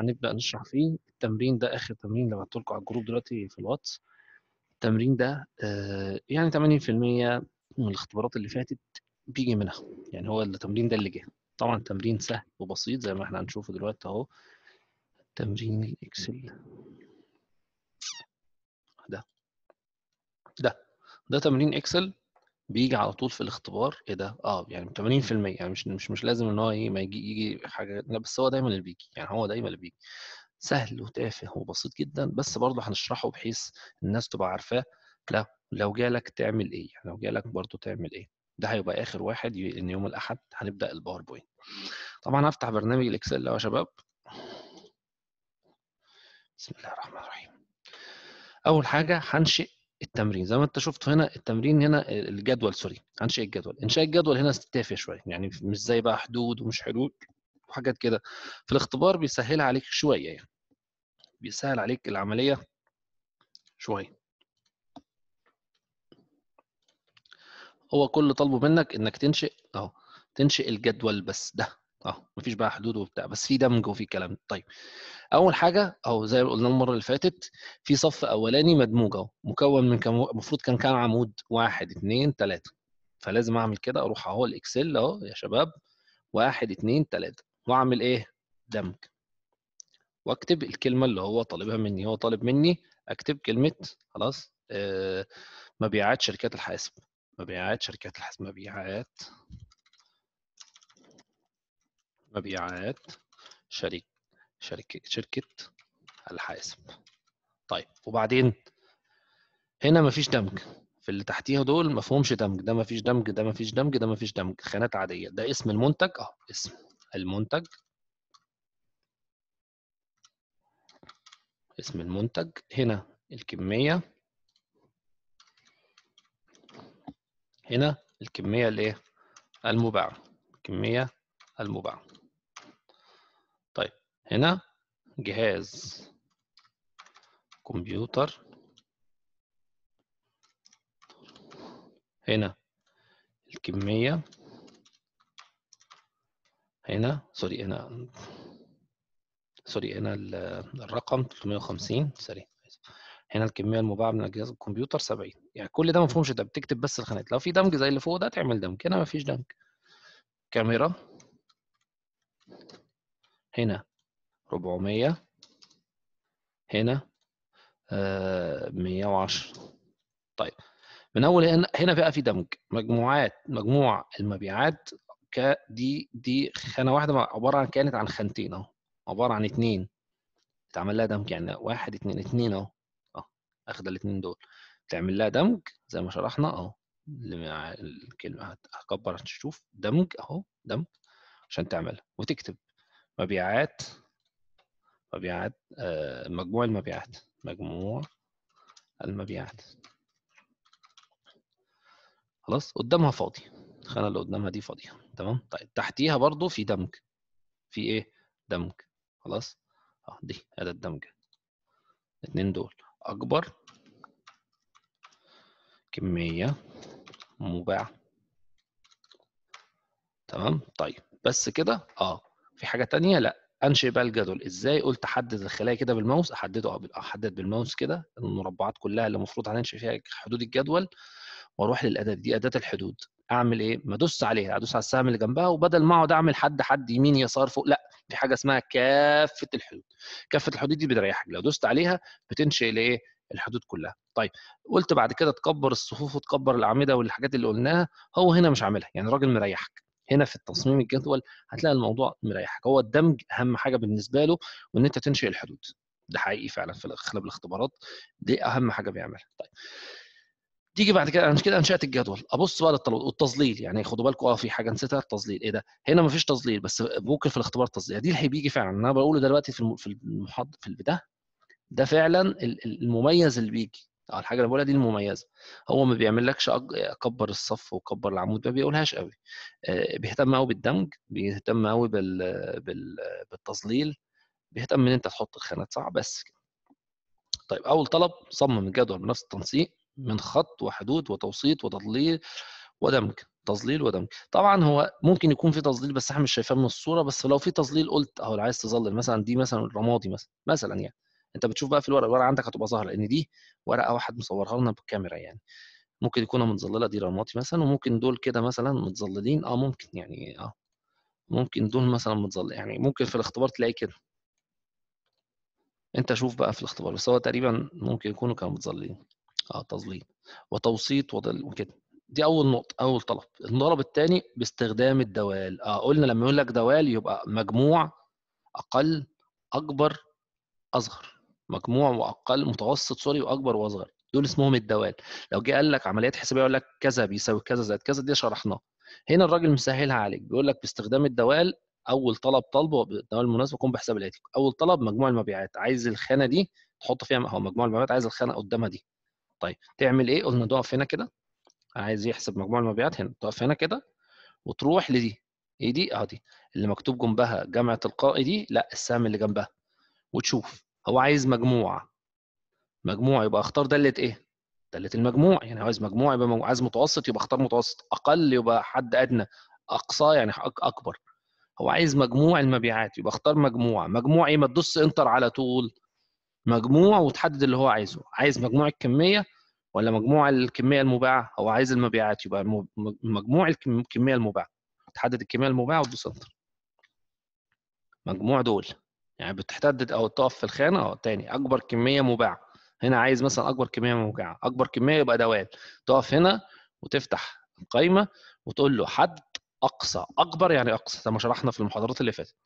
هنبدا نشرح فيه التمرين ده اخر تمرين اللي بعته لكم على الجروب دلوقتي في الواتس التمرين ده آه، يعني 80% من الاختبارات اللي فاتت بيجي منها يعني هو التمرين ده اللي جه طبعا تمرين سهل وبسيط زي ما احنا هنشوفه دلوقتي اهو تمرين الاكسل ده ده ده تمرين اكسل بيجي على طول في الاختبار ايه ده اه يعني 80% إمم. يعني مش مش مش لازم ان هو ايه ما يجي يجي حاجه لا بس هو دايما اللي بيجي يعني هو دايما اللي بيجي سهل وتافه وبسيط جدا بس برضه هنشرحه بحيث الناس تبقى عارفاه لو لو جالك تعمل ايه يعني لو جالك برضه تعمل ايه ده هيبقى اخر واحد ان يوم الاحد هنبدا الباوربوينت طبعا هفتح برنامج الاكسل يا شباب بسم الله الرحمن الرحيم اول حاجه هنشئ التمرين زي ما انت شفت هنا التمرين هنا آه، الجدول سوري انشاء الجدول انشاء الجدول هنا تافه شويه يعني مش زي بقى حدود ومش حدود وحاجات كده في الاختبار بيسهلها عليك شويه يعني بيسهل عليك العمليه شويه هو كل طلبه منك انك تنشئ اهو تنشئ الجدول بس ده اهو مفيش بقى حدود وبتاع بس في دمج وفي كلام طيب اول حاجه اهو زي ما قلنا المره اللي فاتت في صف اولاني مدموج اهو مكون من كم المفروض كان كام عمود واحد اثنين ثلاثه فلازم اعمل كده اروح اهو الاكسل اهو يا شباب واحد اثنين ثلاثه واعمل ايه دمج واكتب الكلمه اللي هو طالبها مني هو طالب مني اكتب كلمه خلاص آه، مبيعات شركات الحاسب مبيعات شركات الحاسب مبيعات مبيعات شركة شركة شركة الحاسب طيب وبعدين هنا مفيش دمج في اللي تحتيها دول مفهومش دمج ده مفيش دمج ده مفيش دمج ده مفيش دمج خانات عادية ده اسم المنتج اه اسم المنتج اسم المنتج هنا الكمية هنا الكمية الايه المباعة الكمية المباعة هنا جهاز كمبيوتر هنا الكمية هنا سوري هنا سوري هنا الرقم 350 سوري هنا الكميه المباعه من الجهاز الكمبيوتر 70 يعني كل ده مفهومش ده بتكتب بس الخانات لو في دمج زي اللي فوق ده تعمل دمج هنا مفيش دمج كاميرا هنا 400 هنا 110 آه، طيب من اول هنا هنا بقى في دمج مجموعات مجموع المبيعات ك دي دي خانه واحده عباره عن كانت عن خانتين اهو عباره عن اتنين اتعمل لها دمج يعني واحد اتنين اتنين اهو اه اخد الاتنين دول تعمل لها دمج زي ما شرحنا اهو الكلمه هكبر عشان تشوف دمج اهو دمج عشان تعملها وتكتب مبيعات مبيعات آه، مجموع المبيعات مجموع المبيعات خلاص قدامها فاضي الخانه اللي قدامها دي فاضيه تمام طيب تحتيها برضو في دمج في ايه دمج خلاص اه دي اداه الدمج الاثنين دول اكبر كميه مباع تمام طيب بس كده اه في حاجه تانية لا انشئ بقى الجدول ازاي قلت احدد الخلايا كده بالماوس احدده احدد بالماوس كده المربعات كلها اللي المفروض هننشئ فيها حدود الجدول واروح للاداه دي اداه الحدود اعمل ايه ما ادوس عليها ادوس على السهم اللي جنبها وبدل ما اقعد اعمل حد حد يمين يسار فوق لا في حاجه اسمها كافه الحدود كافه الحدود دي بتريحك لو دوست عليها بتنشئ الايه؟ الحدود كلها طيب قلت بعد كده تكبر الصفوف وتكبر الاعمده والحاجات اللي قلناها هو هنا مش عاملها يعني راجل مريحك هنا في التصميم الجدول هتلاقي الموضوع مريحك هو الدمج اهم حاجه بالنسبه له وان انت تنشئ الحدود ده حقيقي فعلا في اغلب الاختبارات دي اهم حاجه بيعملها طيب تيجي بعد كده انا كده انشات الجدول ابص بقى للتظليل والتظليل يعني خدوا بالكم اه في حاجه نسيتها التظليل ايه ده هنا مفيش تظليل بس ممكن في الاختبار تظليل يعني دي اللي بيجي فعلا انا بقوله دلوقتي في المحاضره في البدايه ده فعلا المميز اللي بيجي الحاجه اللي بقولها دي المميزه هو ما بيعملكش كبر الصف وكبر العمود ما بيقولهاش قوي آه، بيهتم قوي بالدمج بيهتم قوي بال... بال... بالتظليل بيهتم ان انت تحط الخانات صح بس كده طيب اول طلب صمم الجدول بنفس التنسيق من خط وحدود وتوسيط وتظليل ودمج تظليل ودمج طبعا هو ممكن يكون في تظليل بس احنا مش شايفاه من الصوره بس لو في تظليل قلت اهو عايز تظلل مثلا دي مثلا الرمادي مثلا مثلا يعني انت بتشوف بقى في الورقه الورقه عندك هتبقى ظاهره لان دي ورقه واحد مصورها لنا بالكاميرا يعني ممكن يكونوا متظلله دي رمادي مثلا وممكن دول كده مثلا متظللين اه ممكن يعني اه ممكن دول مثلا متظلل يعني ممكن في الاختبار تلاقي كده انت شوف بقى في الاختبار بس هو تقريبا ممكن يكونوا كانوا متظللين اه تظليل وتوسيط وكده دي اول نقطه اول طلب الطلب الثاني باستخدام الدوال اه قلنا لما يقول لك دوال يبقى مجموع اقل اكبر اصغر مجموع واقل متوسط سوري واكبر واصغر دول اسمهم الدوال لو جه قال لك عمليات حسابيه يقول لك كذا بيساوي كذا زائد كذا دي شرحناه هنا الراجل مسهلها عليك بيقول لك باستخدام الدوال اول طلب طلبه الدوال المناسب يكون بحساب الاتي اول طلب مجموع المبيعات عايز الخانه دي تحط فيها هو مجموع المبيعات عايز الخانه قدامها دي طيب تعمل ايه قلنا تقف هنا كده عايز يحسب مجموع المبيعات هنا تقف هنا كده وتروح لدي ايه دي اه دي اللي مكتوب جنبها جمع تلقائي دي لا السهم اللي جنبها وتشوف هو عايز مجموعه مجموع يبقى اختار داله ايه داله المجموع يعني عايز مجموع يبقى عايز متوسط يبقى اختار متوسط اقل يبقى حد ادنى اقصى يعني اكبر هو عايز مجموع المبيعات يبقى اختار مجموع مجموع ايه ما تدوس انتر على طول مجموع وتحدد اللي هو عايزه عايز مجموع الكميه ولا مجموع الكميه المباعه هو عايز المبيعات يبقى مجموع الكميه المباعه تحدد الكميه المباعه وتدوس انتر مجموع دول يعني بتحدد او تقف في الخانه اه تاني اكبر كميه مباعه هنا عايز مثلا اكبر كميه مباعه اكبر كميه يبقى دوال تقف هنا وتفتح القايمه وتقول له حد اقصى اكبر يعني اقصى زي ما شرحنا في المحاضرات اللي فاتت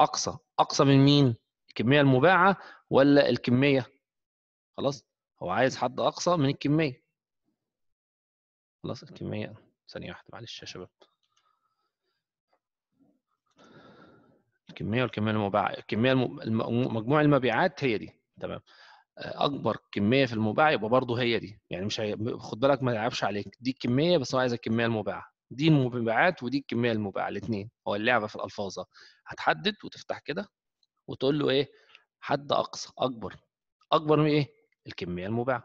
اقصى اقصى من مين الكميه المباعه ولا الكميه خلاص هو عايز حد اقصى من الكميه خلاص الكميه ثانيه واحده معلش يا شباب الكميه والكميه المباعه الكميه الم... مجموع المبيعات هي دي تمام آه، اكبر كميه في المباع يبقى برضه هي دي يعني مش هي... خد بالك ما يلعبش عليك دي الكميه بس هو عايز الكميه المباعه دي المبيعات ودي الكميه المباعه الاثنين هو اللعبه في الالفاظ هتحدد وتفتح كده وتقول له ايه حد اقصى اكبر اكبر من ايه الكميه المباعه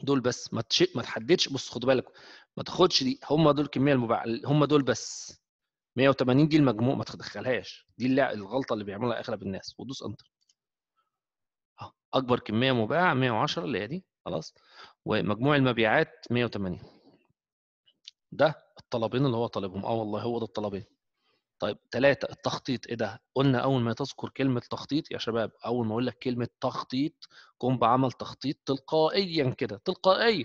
دول بس ما تش... ما تحددش بص خد بالك ما تاخدش دي هم دول الكميه المباعه هم دول بس 180 دي المجموع ما تدخلهاش دي الغلطه اللي بيعملها اغلب الناس وتدوس انتر اكبر كميه مباع 110 اللي هي دي خلاص ومجموع المبيعات 180 ده الطلبين اللي هو طالبهم اه والله هو ده الطلبين طيب ثلاثة التخطيط ايه ده؟ قلنا أول ما تذكر كلمة تخطيط يا شباب أول ما أقول لك كلمة تخطيط قم بعمل تخطيط تلقائيا كده تلقائيا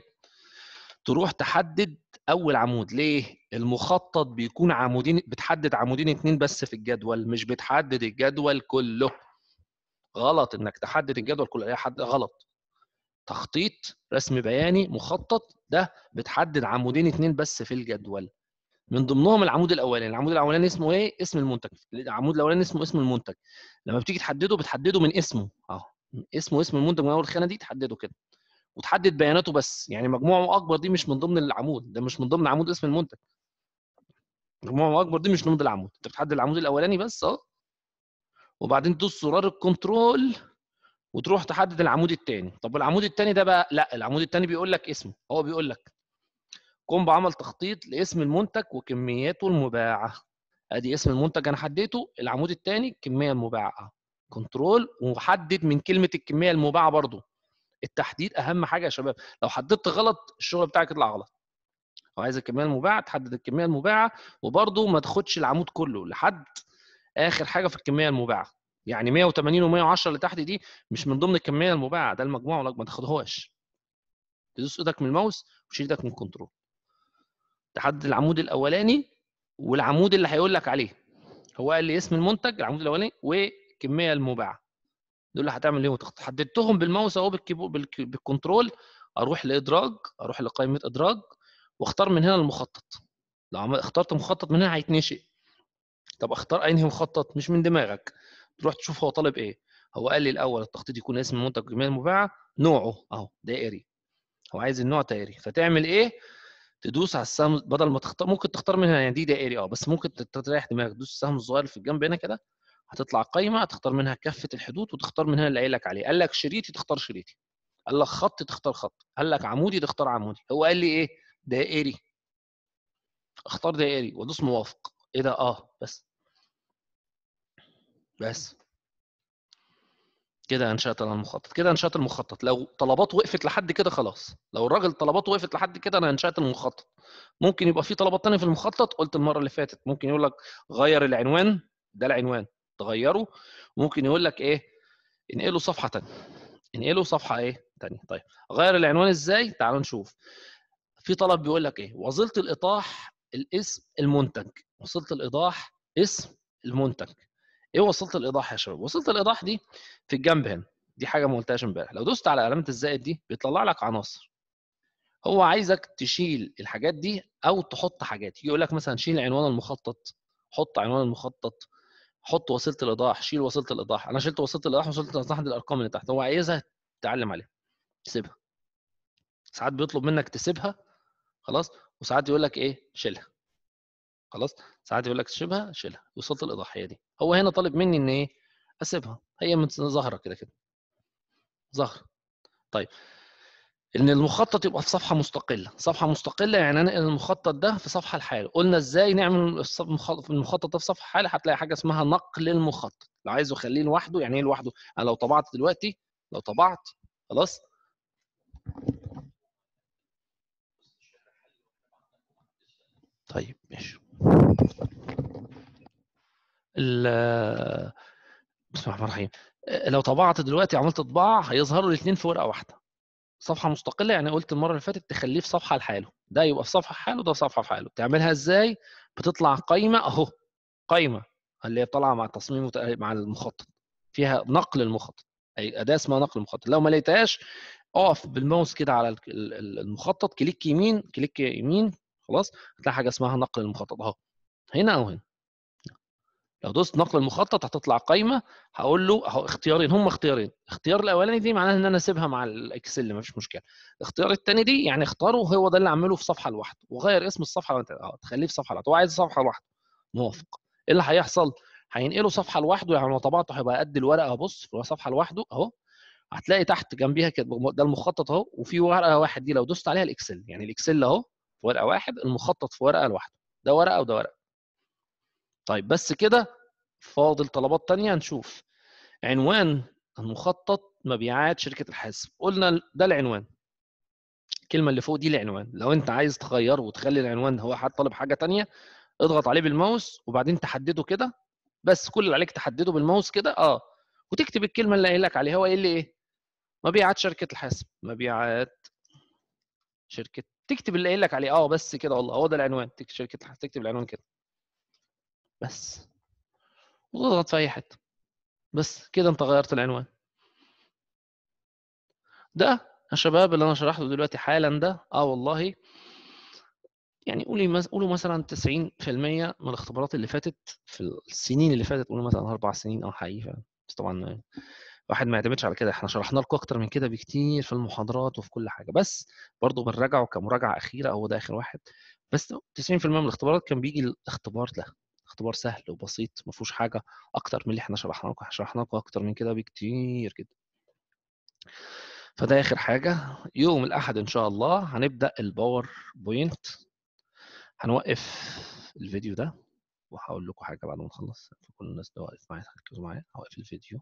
تروح تحدد اول عمود ليه المخطط بيكون عمودين بتحدد عمودين اتنين بس في الجدول مش بتحدد الجدول كله غلط انك تحدد الجدول كله اي حد غلط تخطيط رسم بياني مخطط ده بتحدد عمودين اتنين بس في الجدول من ضمنهم العمود الاولاني العمود الاولاني اسمه ايه اسم المنتج العمود الاولاني اسمه اسم المنتج لما بتيجي تحدده بتحدده من اسمه اهو اسمه اسم المنتج من اول خانه دي تحدده كده وتحدد بياناته بس يعني مجموعه اكبر دي مش من ضمن العمود ده مش من ضمن عمود اسم المنتج مجموعه اكبر دي مش من ضمن العمود انت بتحدد العمود الاولاني بس اه وبعدين تدوس زرار الكنترول وتروح تحدد العمود الثاني طب العمود الثاني ده بقى لا العمود الثاني بيقول لك اسمه هو بيقول لك قم بعمل تخطيط لاسم المنتج وكمياته المباعه ادي اسم المنتج انا حددته العمود الثاني الكميه المباعه كنترول وحدد من كلمه الكميه المباعه برضه التحديد اهم حاجه يا شباب لو حددت غلط الشغل بتاعك يطلع غلط لو عايز الكميه المباعه تحدد الكميه المباعه وبرده ما تاخدش العمود كله لحد اخر حاجه في الكميه المباعه يعني 180 و110 اللي تحت دي مش من ضمن الكميه المباعه ده المجموع ما تاخدهاش تدوس ايدك من الماوس وتشيل ايدك من الكنترول تحدد العمود الاولاني والعمود اللي هيقول لك عليه هو قال لي اسم المنتج العمود الاولاني والكميه المباعه دول اللي هتعمل ايه حددتهم بالماوس اهو بالكيبورد بالكنترول اروح لادراج اروح لقائمه ادراج واختار من هنا المخطط لو اخترت مخطط من هنا هيتنشئ طب اختار انهي مخطط مش من دماغك تروح تشوف هو طالب ايه هو قال لي الاول التخطيط يكون اسم المنتج جميع المباعه نوعه اهو دائري هو عايز النوع دائري فتعمل ايه تدوس على السهم بدل ما تختار ممكن تختار من هنا يعني دي دائري اه بس ممكن تريح دماغك تدوس السهم الصغير في الجنب هنا كده هتطلع قايمه هتختار منها كافه الحدود وتختار منها اللي قايل لك عليه قال لك شريطي تختار شريطي قال لك خط تختار خط قال لك عمودي تختار عمودي هو قال لي ايه دائري اختار دائري وادوس موافق ايه ده اه بس بس كده انشات انا المخطط كده انشات المخطط لو طلبات وقفت لحد كده خلاص لو الراجل طلباته وقفت لحد كده انا انشات المخطط ممكن يبقى في طلبات ثانيه في المخطط قلت المره اللي فاتت ممكن يقول لك غير العنوان ده العنوان تغيره ممكن يقول لك ايه انقله صفحه ثانيه انقله صفحه ايه ثانيه طيب غير العنوان ازاي تعالوا نشوف في طلب بيقول لك ايه وظيفه الايضاح الاسم المنتج وصلت الايضاح اسم المنتج ايه وصلت الايضاح يا شباب وصلت الايضاح دي في الجنب هنا دي حاجه ما قلتهاش امبارح لو دوست على علامه الزائد دي بيطلع لك عناصر هو عايزك تشيل الحاجات دي او تحط حاجات يقول لك مثلا شيل عنوان المخطط حط عنوان المخطط حط وسيله الايضاح شيل وسيله الايضاح انا شلت وسيله الايضاح وسيله الايضاح دي الارقام اللي تحت هو عايزها تعلم عليها سيبها ساعات بيطلب منك تسيبها خلاص وساعات يقول لك ايه شيلها خلاص ساعات يقول لك تسيبها شيلها وسيله هي دي هو هنا طالب مني ان ايه اسيبها هي ظاهره كده كده ظاهره طيب ان المخطط يبقى في صفحه مستقله صفحه مستقله يعني انقل المخطط ده في صفحه لحاله قلنا ازاي نعمل المخطط ده في صفحه لحاله هتلاقي حاجه اسمها نقل المخطط لو عايزه اخليه لوحده يعني ايه لوحده انا لو طبعت دلوقتي لو طبعت خلاص طيب ماشي بسم الله الرحمن الرحيم لو طبعت دلوقتي عملت طباعه هيظهروا الاثنين في ورقه واحده صفحه مستقله يعني قلت المره اللي فاتت تخليه في صفحه لحاله ده يبقى في صفحه لحاله ده صفحه في حاله تعملها ازاي بتطلع قايمه اهو قايمه اللي هي طالعه مع التصميم مع المخطط فيها نقل المخطط اي اداه اسمها نقل المخطط لو ما لقيتهاش اقف بالماوس كده على المخطط كليك يمين كليك يمين خلاص هتلاقي حاجه اسمها نقل المخطط اهو هنا او هنا لو دوست نقل المخطط هتطلع قايمه هقول له اهو اختيارين هم اختيارين الاختيار الاولاني دي معناها ان انا اسيبها مع الاكسل مفيش مشكله الاختيار الثاني دي يعني اختاره هو ده اللي اعمله في صفحه لوحده وغير اسم الصفحه اه تخليه في صفحه لوحده هو عايز صفحه لوحده موافق ايه اللي هيحصل هينقله صفحه لوحده يعني لو طبعته هيبقى قد الورقه بص في صفحه لوحده اهو هتلاقي تحت جنبيها كده ده المخطط اهو وفي ورقه واحد دي لو دوست عليها الاكسل يعني الاكسل اهو في ورقه واحد المخطط في ورقه لوحده ده ورقه وده ورقه طيب بس كده فاضل طلبات تانية هنشوف عنوان المخطط مبيعات شركة الحاسب قلنا ده العنوان الكلمة اللي فوق دي العنوان لو انت عايز تغيره وتخلي العنوان هو حد طالب حاجة تانية اضغط عليه بالماوس وبعدين تحدده كده بس كل اللي عليك تحدده بالماوس كده اه وتكتب الكلمة اللي قايل لك عليها هو قايل لي ايه مبيعات شركة الحاسب مبيعات شركة تكتب اللي قايل لك عليه اه بس كده والله هو ده العنوان شركة الحاسب تكتب العنوان كده بس وتضغط في اي حته بس كده انت غيرت العنوان ده يا شباب اللي انا شرحته دلوقتي حالا ده اه والله يعني قولي مز... قولوا مثلا 90% من الاختبارات اللي فاتت في السنين اللي فاتت قولوا مثلا اربع سنين او حقيقي بس طبعا واحد ما يعتمدش على كده احنا شرحنا لكم اكتر من كده بكتير في المحاضرات وفي كل حاجه بس برضه بنراجعه كمراجعه اخيره هو ده اخر واحد بس 90% من الاختبارات كان بيجي الاختبار ده اختبار سهل وبسيط ما فيهوش حاجه اكتر من اللي احنا شرحناه لكم شرحنا لكم اكتر من كده بكتير جدا فده اخر حاجه يوم الاحد ان شاء الله هنبدا الباور بوينت هنوقف الفيديو ده وهقول لكم حاجه بعد ما نخلص كل الناس اللي واقف معايا هتركزوا معايا هوقف الفيديو